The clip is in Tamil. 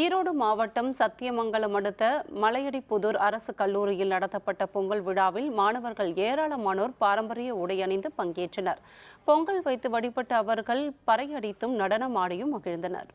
ஈரோடு மாவட்டம் சத்தியமங்கலம் அடுத்த மலையடிப்புதூர் அரசு கல்லூரியில் நடத்தப்பட்ட பொங்கல் விழாவில் மாணவர்கள் ஏராளமானோர் பாரம்பரிய உடை அணிந்து பங்கேற்றனர் பொங்கல் வைத்து வழிபட்ட அவர்கள் பறையடித்தும் நடனமாடியும் மகிழ்ந்தனர்